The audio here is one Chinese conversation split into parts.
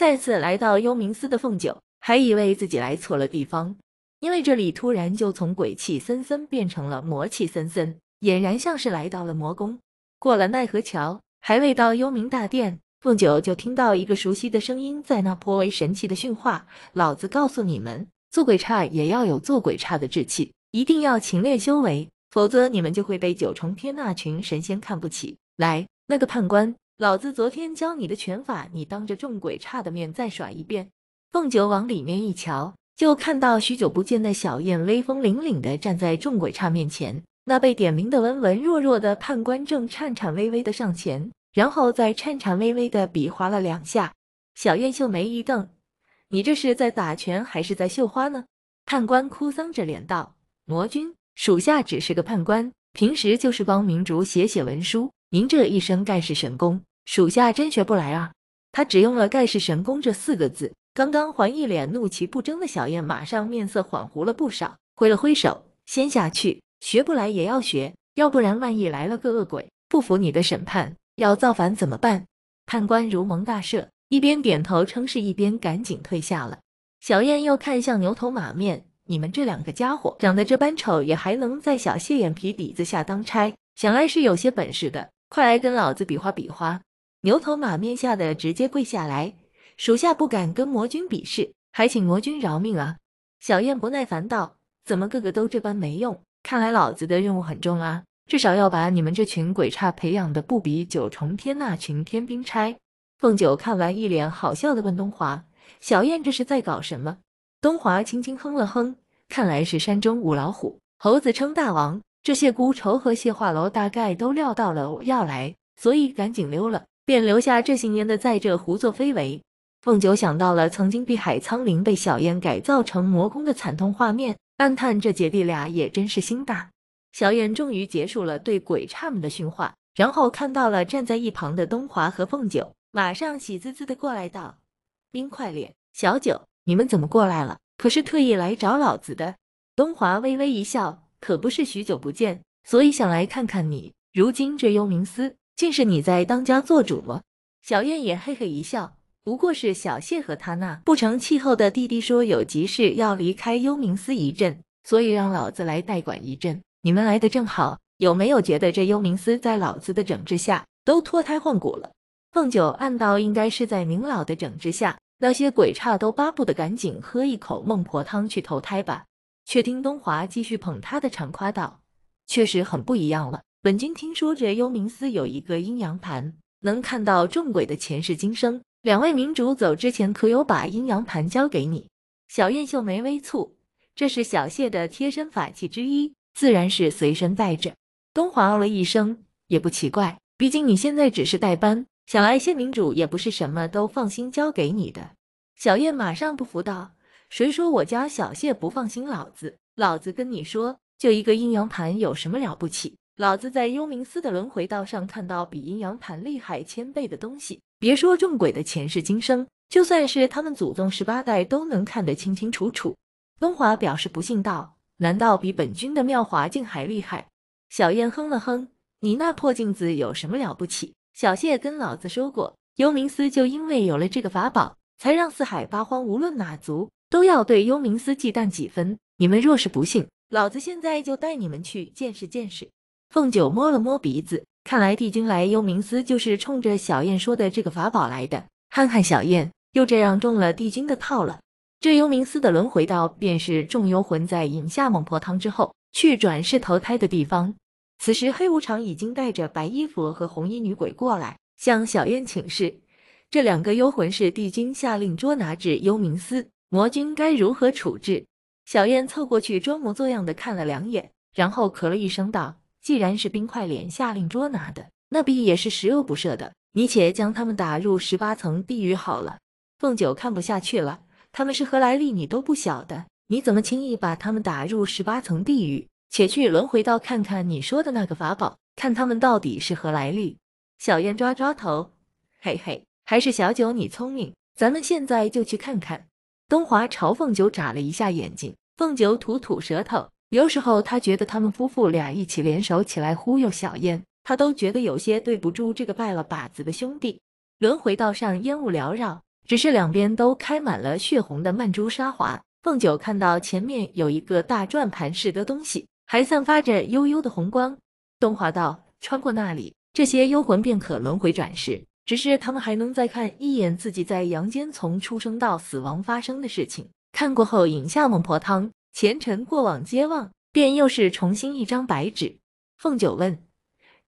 再次来到幽冥司的凤九，还以为自己来错了地方，因为这里突然就从鬼气森森变成了魔气森森，俨然像是来到了魔宫。过了奈何桥，还未到幽冥大殿，凤九就听到一个熟悉的声音在那颇为神气的训话：“老子告诉你们，做鬼差也要有做鬼差的志气，一定要勤练修为，否则你们就会被九重天那群神仙看不起。”来，那个判官。老子昨天教你的拳法，你当着众鬼差的面再耍一遍。凤九往里面一瞧，就看到许久不见的小燕威风凛凛的站在众鬼差面前。那被点名的文文弱弱的判官正颤颤巍巍的上前，然后再颤颤巍巍的比划了两下。小燕秀眉一瞪：“你这是在打拳还是在绣花呢？”判官哭丧着脸道：“魔君，属下只是个判官，平时就是帮明主写写文书。您这一生盖世神功。”属下真学不来啊！他只用了“盖世神功”这四个字。刚刚还一脸怒气不争的小燕，马上面色恍惚了不少，挥了挥手，先下去。学不来也要学，要不然万一来了个恶鬼不服你的审判，要造反怎么办？判官如蒙大赦，一边点头称是，一边赶紧退下了。小燕又看向牛头马面：“你们这两个家伙长得这般丑，也还能在小谢眼皮底子下当差，想来是有些本事的。快来跟老子比划比划！”牛头马面吓得直接跪下来，属下不敢跟魔君比试，还请魔君饶命啊！小燕不耐烦道：“怎么个个都这般没用？看来老子的任务很重啊，至少要把你们这群鬼差培养的不比九重天那群天兵差。”凤九看完，一脸好笑的问东华：“小燕这是在搞什么？”东华轻轻哼了哼，看来是山中无老虎，猴子称大王。这些孤愁和谢化楼大概都料到了我要来，所以赶紧溜了。便留下这些年的在这胡作非为。凤九想到了曾经碧海苍灵被小燕改造成魔宫的惨痛画面，暗叹这姐弟俩也真是心大。小燕终于结束了对鬼差们的训话，然后看到了站在一旁的东华和凤九，马上喜滋滋的过来道：“冰块脸，小九，你们怎么过来了？可是特意来找老子的？”东华微微一笑：“可不是，许久不见，所以想来看看你。如今这幽冥司。”竟是你在当家做主吗？小燕也嘿嘿一笑，不过是小谢和他那不成气候的弟弟说有急事要离开幽冥司一阵，所以让老子来代管一阵。你们来的正好，有没有觉得这幽冥司在老子的整治下都脱胎换骨了？凤九暗道，应该是在明老的整治下，那些鬼差都巴不得赶紧喝一口孟婆汤去投胎吧。却听东华继续捧他的场夸道：“确实很不一样了。”本君听说这幽冥司有一个阴阳盘，能看到众鬼的前世今生。两位明主走之前可有把阴阳盘交给你？小燕秀眉微蹙，这是小谢的贴身法器之一，自然是随身带着。东华哦了一声，也不奇怪，毕竟你现在只是代班，想来谢明主也不是什么都放心交给你的。小燕马上不服道：“谁说我家小谢不放心老子？老子跟你说，就一个阴阳盘有什么了不起？”老子在幽冥司的轮回道上看到比阴阳盘厉害千倍的东西，别说众鬼的前世今生，就算是他们祖宗十八代都能看得清清楚楚。东华表示不信道，难道比本君的妙华镜还厉害？小燕哼了哼，你那破镜子有什么了不起？小谢跟老子说过，幽冥司就因为有了这个法宝，才让四海八荒无论哪族都要对幽冥司忌惮几分。你们若是不信，老子现在就带你们去见识见识。凤九摸了摸鼻子，看来帝君来幽冥司就是冲着小燕说的这个法宝来的。看看小燕又这样中了帝君的套了。这幽冥司的轮回道，便是众幽魂在饮下孟婆汤之后去转世投胎的地方。此时黑无常已经带着白衣服和红衣女鬼过来向小燕请示，这两个幽魂是帝君下令捉拿至幽冥司，魔君该如何处置？小燕凑过去装模作样的看了两眼，然后咳了一声道。既然是冰块脸下令捉拿的，那必也是十恶不赦的。你且将他们打入十八层地狱好了。凤九看不下去了，他们是何来历，你都不晓得，你怎么轻易把他们打入十八层地狱？且去轮回道看看你说的那个法宝，看他们到底是何来历。小燕抓抓头，嘿嘿，还是小九你聪明。咱们现在就去看看。东华朝凤九眨了一下眼睛，凤九吐吐舌头。有时候他觉得他们夫妇俩一起联手起来忽悠小燕，他都觉得有些对不住这个拜了把子的兄弟。轮回道上烟雾缭绕，只是两边都开满了血红的曼珠沙华。凤九看到前面有一个大转盘似的东西，还散发着幽幽的红光。东华道，穿过那里，这些幽魂便可轮回转世。只是他们还能再看一眼自己在阳间从出生到死亡发生的事情。看过后饮下孟婆汤。前尘过往皆忘，便又是重新一张白纸。凤九问：“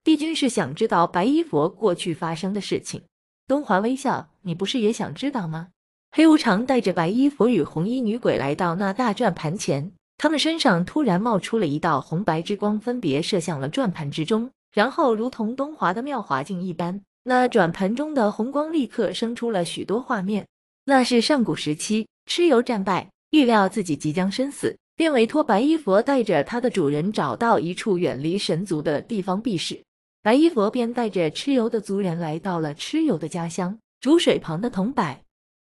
帝君是想知道白衣佛过去发生的事情？”东华微笑：“你不是也想知道吗？”黑无常带着白衣佛与红衣女鬼来到那大转盘前，他们身上突然冒出了一道红白之光，分别射向了转盘之中，然后如同东华的妙华镜一般，那转盘中的红光立刻生出了许多画面。那是上古时期，蚩尤战败。预料自己即将身死，便委托白衣佛带着他的主人找到一处远离神族的地方避世。白衣佛便带着蚩尤的族人来到了蚩尤的家乡煮水旁的桐柏。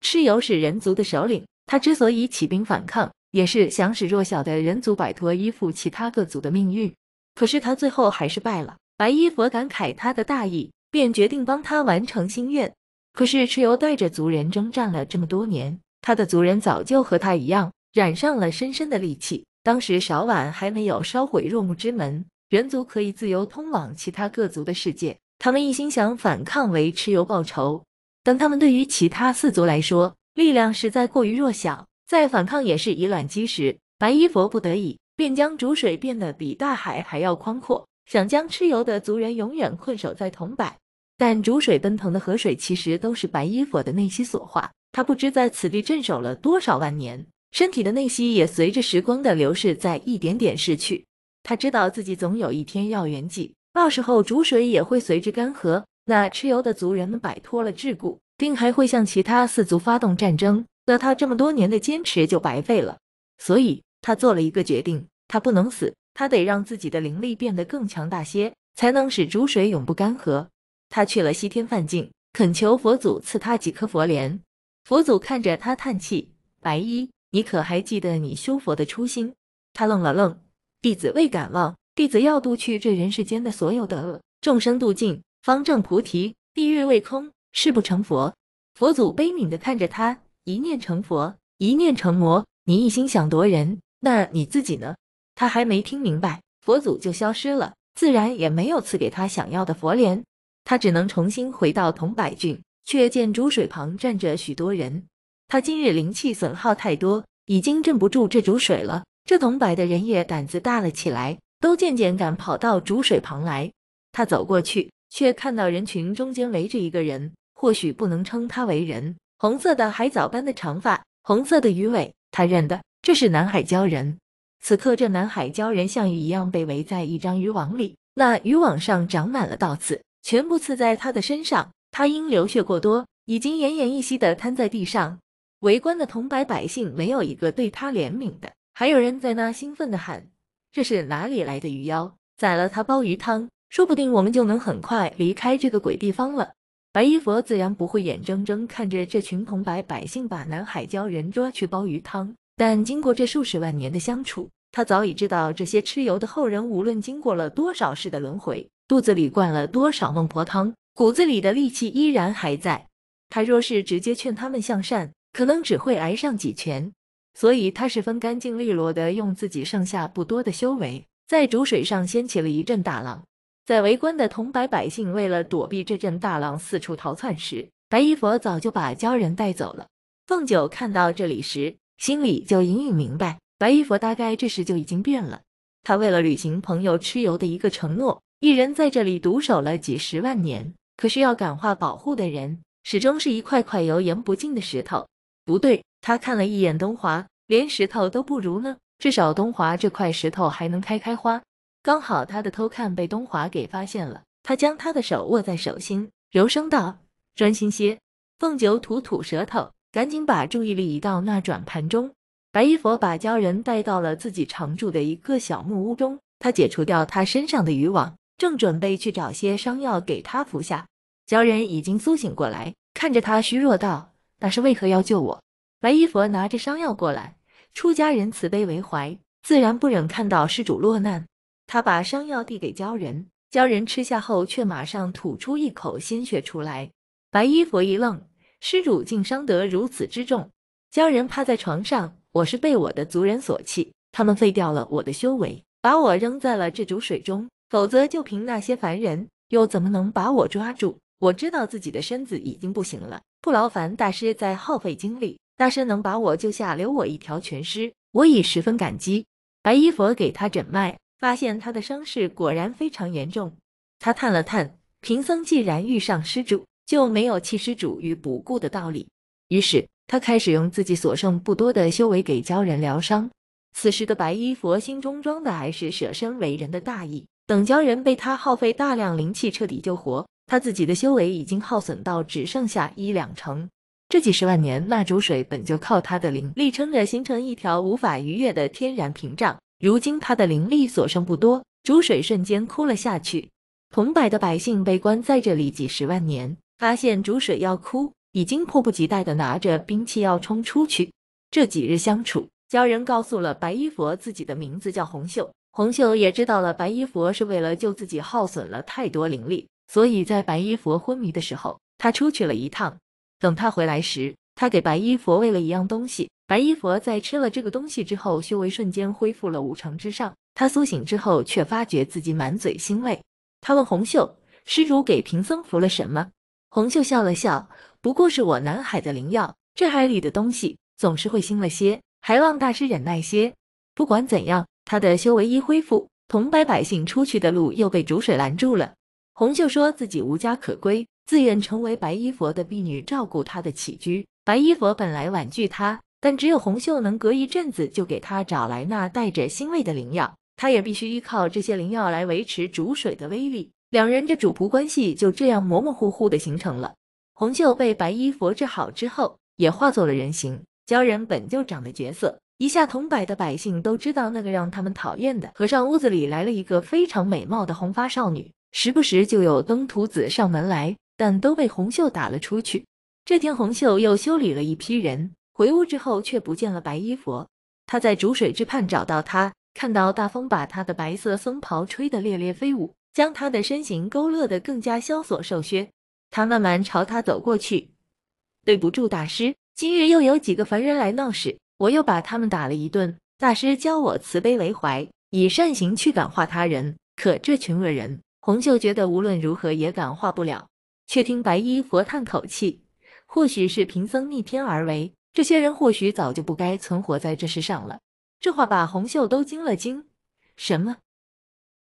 蚩尤是人族的首领，他之所以起兵反抗，也是想使弱小的人族摆脱依附其他各族的命运。可是他最后还是败了。白衣佛感慨他的大义，便决定帮他完成心愿。可是蚩尤带着族人征战了这么多年。他的族人早就和他一样染上了深深的戾气。当时少婉还没有烧毁若木之门，人族可以自由通往其他各族的世界。他们一心想反抗，为蚩尤报仇。但他们对于其他四族来说，力量实在过于弱小，再反抗也是以卵击石。白衣佛不得已，便将主水变得比大海还要宽阔，想将蚩尤的族人永远困守在桐柏。但逐水奔腾的河水，其实都是白衣佛的内息所化。他不知在此地镇守了多少万年，身体的内息也随着时光的流逝在一点点逝去。他知道自己总有一天要圆寂，到时候煮水也会随之干涸。那蚩尤的族人们摆脱了桎梏，定还会向其他四族发动战争，那他这么多年的坚持就白费了。所以，他做了一个决定：他不能死，他得让自己的灵力变得更强大些，才能使煮水永不干涸。他去了西天梵境，恳求佛祖赐他几颗佛莲。佛祖看着他叹气：“白衣，你可还记得你修佛的初心？”他愣了愣：“弟子未敢忘，弟子要渡去这人世间的所有的恶众生，渡尽方正菩提，地狱未空，誓不成佛。”佛祖悲悯地看着他：“一念成佛，一念成魔。你一心想夺人，那你自己呢？”他还没听明白，佛祖就消失了，自然也没有赐给他想要的佛莲。他只能重新回到桐柏郡。却见竹水旁站着许多人，他今日灵气损耗太多，已经镇不住这竹水了。这铜摆的人也胆子大了起来，都渐渐敢跑到竹水旁来。他走过去，却看到人群中间围着一个人，或许不能称他为人。红色的海藻般的长发，红色的鱼尾，他认得，这是南海鲛人。此刻，这南海鲛人像鱼一样被围在一张渔网里，那渔网上长满了倒刺，全部刺在他的身上。他因流血过多，已经奄奄一息的瘫在地上。围观的铜白百姓没有一个对他怜悯的，还有人在那兴奋的喊：“这是哪里来的鱼妖？宰了他煲鱼汤，说不定我们就能很快离开这个鬼地方了。”白衣佛自然不会眼睁睁看着这群铜白百姓把南海鲛人抓去煲鱼汤，但经过这数十万年的相处，他早已知道这些蚩尤的后人无论经过了多少世的轮回，肚子里灌了多少孟婆汤。骨子里的戾气依然还在，他若是直接劝他们向善，可能只会挨上几拳。所以，他十分干净利落的用自己剩下不多的修为，在竹水上掀起了一阵大浪。在围观的铜白百姓为了躲避这阵大浪四处逃窜时，白衣佛早就把鲛人带走了。凤九看到这里时，心里就隐隐明白，白衣佛大概这时就已经变了。他为了履行朋友蚩尤的一个承诺，一人在这里独守了几十万年。可是要感化保护的人，始终是一块块油盐不进的石头。不对，他看了一眼东华，连石头都不如呢。至少东华这块石头还能开开花。刚好他的偷看被东华给发现了，他将他的手握在手心，柔声道：“专心些。”凤九吐吐舌头，赶紧把注意力移到那转盘中。白一佛把鲛人带到了自己常住的一个小木屋中，他解除掉他身上的渔网。正准备去找些伤药给他服下，鲛人已经苏醒过来，看着他虚弱道：“那是为何要救我？”白衣佛拿着伤药过来，出家人慈悲为怀，自然不忍看到施主落难。他把伤药递给鲛人，鲛人吃下后却马上吐出一口鲜血出来。白衣佛一愣：“施主竟伤得如此之重！”鲛人趴在床上：“我是被我的族人所弃，他们废掉了我的修为，把我扔在了这毒水中。”否则，就凭那些凡人，又怎么能把我抓住？我知道自己的身子已经不行了，不劳烦大师再耗费精力。大师能把我救下，留我一条全尸，我已十分感激。白衣佛给他诊脉，发现他的伤势果然非常严重。他叹了叹，贫僧既然遇上施主，就没有弃施主于不顾的道理。于是他开始用自己所剩不多的修为给鲛人疗伤。此时的白衣佛心中装的还是舍身为人的大义。等鲛人被他耗费大量灵气彻底救活，他自己的修为已经耗损到只剩下一两成。这几十万年，那煮水本就靠他的灵力撑着，形成一条无法逾越的天然屏障。如今他的灵力所剩不多，煮水瞬间枯了下去。铜柏的百姓被关在这里几十万年，发现煮水要枯，已经迫不及待的拿着兵器要冲出去。这几日相处，鲛人告诉了白衣佛自己的名字叫红袖。红秀也知道了，白衣佛是为了救自己，耗损了太多灵力，所以在白衣佛昏迷的时候，他出去了一趟。等他回来时，他给白衣佛喂了一样东西。白衣佛在吃了这个东西之后，修为瞬间恢复了五成之上。他苏醒之后，却发觉自己满嘴腥味。他问红秀：“施主给贫僧服了什么？”红秀笑了笑：“不过是我南海的灵药，这海里的东西总是会腥了些，还望大师忍耐些。不管怎样。”他的修为一恢复，同白百姓出去的路又被煮水拦住了。红秀说自己无家可归，自愿成为白衣佛的婢女，照顾他的起居。白衣佛本来婉拒他，但只有红袖能隔一阵子就给他找来那带着腥味的灵药，他也必须依靠这些灵药来维持煮水的威力。两人这主仆关系就这样模模糊糊的形成了。红袖被白衣佛治好之后，也化作了人形。鲛人本就长的角色。一下，桐柏的百姓都知道那个让他们讨厌的和尚。屋子里来了一个非常美貌的红发少女，时不时就有登徒子上门来，但都被红袖打了出去。这天，红袖又修理了一批人，回屋之后却不见了白衣佛。他在煮水之畔找到他，看到大风把他的白色僧袍吹得猎猎飞舞，将他的身形勾勒得更加萧索瘦削。他慢慢朝他走过去：“对不住大师，今日又有几个凡人来闹事。”我又把他们打了一顿。大师教我慈悲为怀，以善行去感化他人。可这群恶人，红袖觉得无论如何也感化不了。却听白衣佛叹口气：“或许是贫僧逆天而为，这些人或许早就不该存活在这世上了。”这话把红袖都惊了惊。什么？